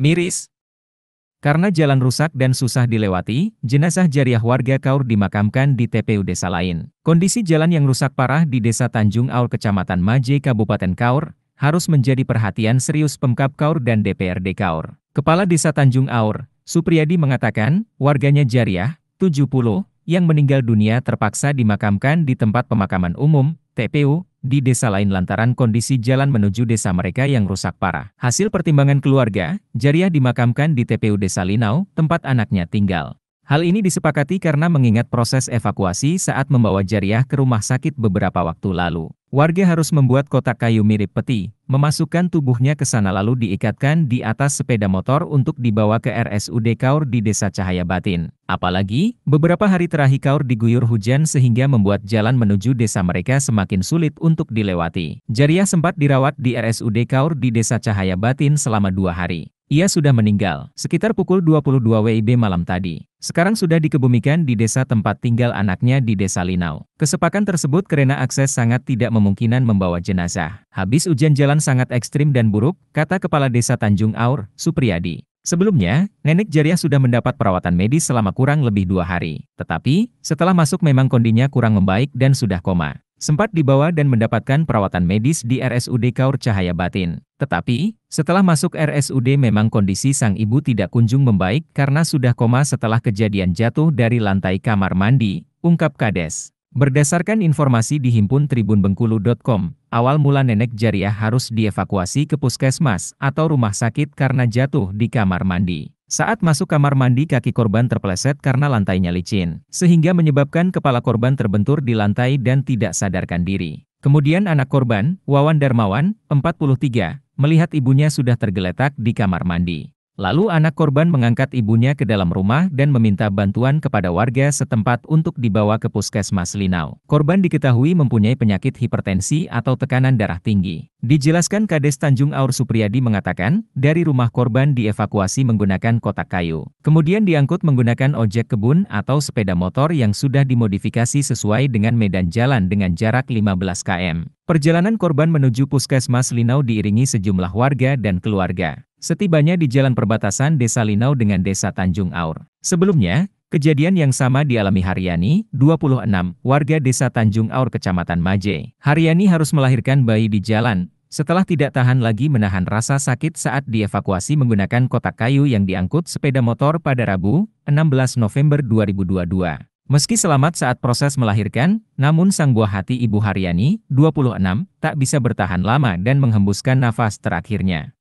miris. Karena jalan rusak dan susah dilewati, jenazah jariah warga Kaur dimakamkan di TPU desa lain. Kondisi jalan yang rusak parah di desa Tanjung Aur, Kecamatan Maje Kabupaten Kaur, harus menjadi perhatian serius Pemkap Kaur dan DPRD Kaur. Kepala Desa Tanjung Aur, Supriyadi mengatakan, warganya jariah, 70, yang meninggal dunia terpaksa dimakamkan di tempat pemakaman umum, TPU, di desa lain lantaran kondisi jalan menuju desa mereka yang rusak parah. Hasil pertimbangan keluarga, Jariah dimakamkan di TPU Desa Linau, tempat anaknya tinggal. Hal ini disepakati karena mengingat proses evakuasi saat membawa Jariah ke rumah sakit beberapa waktu lalu. Warga harus membuat kotak kayu mirip peti, memasukkan tubuhnya ke sana lalu diikatkan di atas sepeda motor untuk dibawa ke RSUD Kaur di Desa Cahaya Batin. Apalagi, beberapa hari terakhir Kaur diguyur hujan sehingga membuat jalan menuju desa mereka semakin sulit untuk dilewati. Jariah sempat dirawat di RSUD Kaur di Desa Cahaya Batin selama dua hari. Ia sudah meninggal, sekitar pukul 22 WIB malam tadi. Sekarang sudah dikebumikan di desa tempat tinggal anaknya di desa Linau. Kesepakan tersebut karena akses sangat tidak memungkinan membawa jenazah. Habis hujan jalan sangat ekstrim dan buruk, kata Kepala Desa Tanjung Aur, Supriyadi. Sebelumnya, nenek Jariah sudah mendapat perawatan medis selama kurang lebih dua hari. Tetapi, setelah masuk memang kondinya kurang membaik dan sudah koma sempat dibawa dan mendapatkan perawatan medis di RSUD Kaur Cahaya Batin. Tetapi, setelah masuk RSUD memang kondisi sang ibu tidak kunjung membaik karena sudah koma setelah kejadian jatuh dari lantai kamar mandi, ungkap Kades. Berdasarkan informasi dihimpun tribunbengkulu.com, awal mula nenek Jariah harus dievakuasi ke puskesmas atau rumah sakit karena jatuh di kamar mandi. Saat masuk kamar mandi kaki korban terpeleset karena lantainya licin, sehingga menyebabkan kepala korban terbentur di lantai dan tidak sadarkan diri. Kemudian anak korban, Wawan Darmawan, 43, melihat ibunya sudah tergeletak di kamar mandi. Lalu anak korban mengangkat ibunya ke dalam rumah dan meminta bantuan kepada warga setempat untuk dibawa ke puskesmas Linau. Korban diketahui mempunyai penyakit hipertensi atau tekanan darah tinggi. Dijelaskan Kades Tanjung Aur Supriyadi mengatakan, dari rumah korban dievakuasi menggunakan kotak kayu. Kemudian diangkut menggunakan ojek kebun atau sepeda motor yang sudah dimodifikasi sesuai dengan medan jalan dengan jarak 15 km. Perjalanan korban menuju puskesmas Linau diiringi sejumlah warga dan keluarga. Setibanya di jalan perbatasan Desa Linau dengan Desa Tanjung Aur. Sebelumnya, kejadian yang sama dialami Haryani, 26, warga Desa Tanjung Aur Kecamatan Maje. Haryani harus melahirkan bayi di jalan, setelah tidak tahan lagi menahan rasa sakit saat dievakuasi menggunakan kotak kayu yang diangkut sepeda motor pada Rabu, 16 November 2022. Meski selamat saat proses melahirkan, namun sang buah hati Ibu Haryani, 26, tak bisa bertahan lama dan menghembuskan nafas terakhirnya.